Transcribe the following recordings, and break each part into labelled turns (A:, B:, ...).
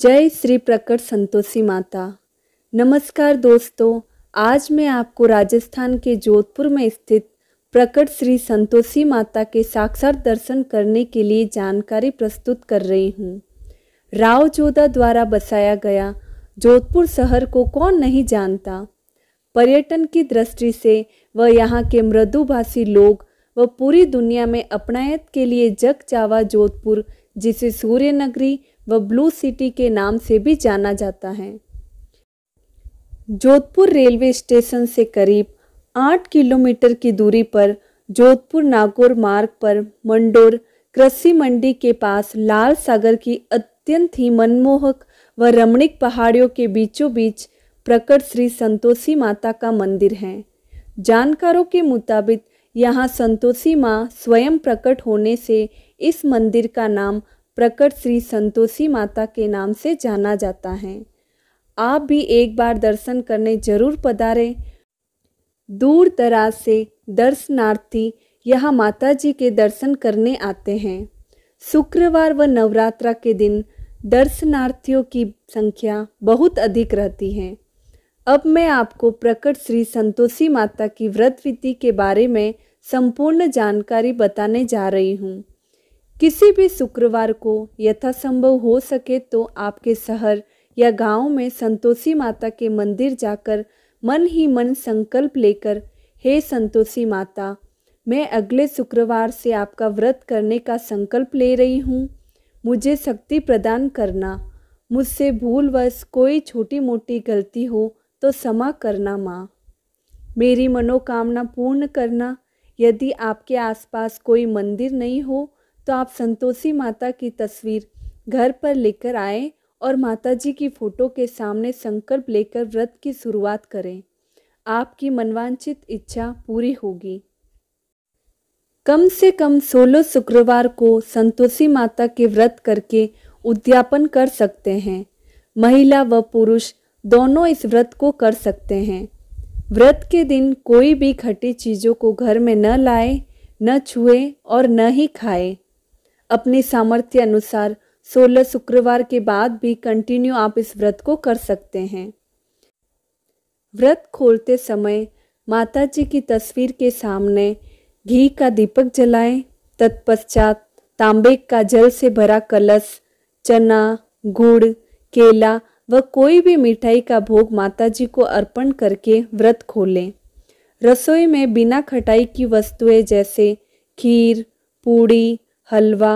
A: जय श्री प्रकट संतोषी माता नमस्कार दोस्तों आज मैं आपको राजस्थान के जोधपुर में स्थित प्रकट श्री संतोषी माता के साक्षात दर्शन करने के लिए जानकारी प्रस्तुत कर रही हूँ राव जोधा द्वारा बसाया गया जोधपुर शहर को कौन नहीं जानता पर्यटन की दृष्टि से वह यहाँ के मृदुभाषी लोग व पूरी दुनिया में अपनायत के लिए जग जावा जोधपुर जिसे सूर्य नगरी व ब्लू सिटी के नाम से भी जाना जाता है जोधपुर रेलवे स्टेशन से करीब आठ किलोमीटर की दूरी पर जोधपुर नागौर मार्ग पर मंडोर कृषि मंडी के पास लाल सागर की अत्यंत ही मनमोहक व रमणीक पहाड़ियों के बीचों बीच प्रकट श्री संतोषी माता का मंदिर है जानकारों के मुताबिक यहां संतोषी माँ स्वयं प्रकट होने से इस मंदिर का नाम प्रकट श्री संतोषी माता के नाम से जाना जाता है आप भी एक बार दर्शन करने जरूर पधारें दूर दराज से दर्शनार्थी यहाँ माता जी के दर्शन करने आते हैं शुक्रवार व नवरात्रा के दिन दर्शनार्थियों की संख्या बहुत अधिक रहती है अब मैं आपको प्रकट श्री संतोषी माता की व्रत विधि के बारे में संपूर्ण जानकारी बताने जा रही हूँ किसी भी शुक्रवार को यथासंभव हो सके तो आपके शहर या गांव में संतोषी माता के मंदिर जाकर मन ही मन संकल्प लेकर हे संतोषी माता मैं अगले शुक्रवार से आपका व्रत करने का संकल्प ले रही हूँ मुझे शक्ति प्रदान करना मुझसे भूलवश कोई छोटी मोटी गलती हो तो क्षमा करना माँ मेरी मनोकामना पूर्ण करना यदि आपके आसपास कोई मंदिर नहीं हो तो आप संतोषी माता की तस्वीर घर पर लेकर आए और माता जी की फ़ोटो के सामने संकल्प लेकर व्रत की शुरुआत करें आपकी मनवांचित इच्छा पूरी होगी कम से कम सोलह शुक्रवार को संतोषी माता के व्रत करके उद्यापन कर सकते हैं महिला व पुरुष दोनों इस व्रत को कर सकते हैं व्रत के दिन कोई भी खटी चीज़ों को घर में न लाए न छुए और न ही खाए अपने सामर्थ्य अनुसार 16 शुक्रवार के बाद भी कंटिन्यू आप इस व्रत को कर सकते हैं व्रत खोलते समय माता जी की तस्वीर के सामने घी का दीपक जलाएं, तत्पश्चात तांबे का जल से भरा कलश चना गुड़ केला व कोई भी मिठाई का भोग माता जी को अर्पण करके व्रत खोलें रसोई में बिना खटाई की वस्तुएं जैसे खीर पूड़ी हलवा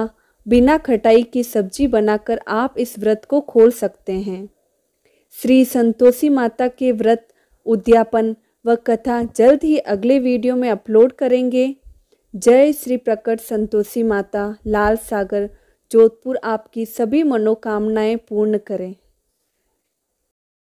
A: बिना खटाई की सब्जी बनाकर आप इस व्रत को खोल सकते हैं श्री संतोषी माता के व्रत उद्यापन व कथा जल्द ही अगले वीडियो में अपलोड करेंगे जय श्री प्रकट संतोषी माता लाल सागर जोधपुर आपकी सभी मनोकामनाएं पूर्ण करें